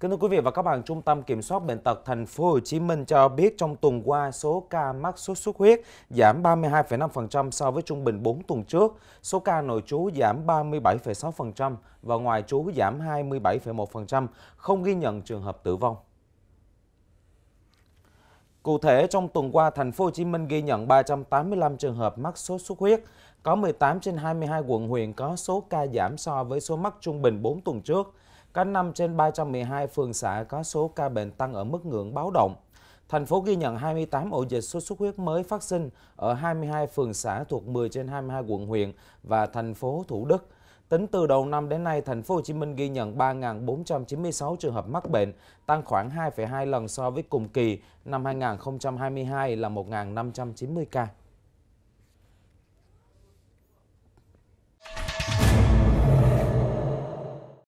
Kính thưa quý vị và các bạn, Trung tâm Kiểm soát Bệnh tật Thành phố Hồ Chí Minh cho biết trong tuần qua số ca mắc sốt xuất huyết giảm 32,5% so với trung bình 4 tuần trước, số ca nội trú giảm 37,6% và ngoại trú giảm 27,1%, không ghi nhận trường hợp tử vong. Cụ thể, trong tuần qua, thành phố Hồ Chí Minh ghi nhận 385 trường hợp mắc sốt xuất huyết. Có 18 trên 22 quận huyện có số ca giảm so với số mắc trung bình 4 tuần trước. Cả năm trên 312 phường xã có số ca bệnh tăng ở mức ngưỡng báo động. Thành phố ghi nhận 28 ổ dịch sốt xuất huyết mới phát sinh ở 22 phường xã thuộc 10 trên 22 quận huyện và thành phố Thủ Đức. Tính từ đầu năm đến nay, thành phố Hồ Chí Minh ghi nhận 3.496 trường hợp mắc bệnh, tăng khoảng 2,2 lần so với cùng kỳ năm 2022 là 1.590 ca.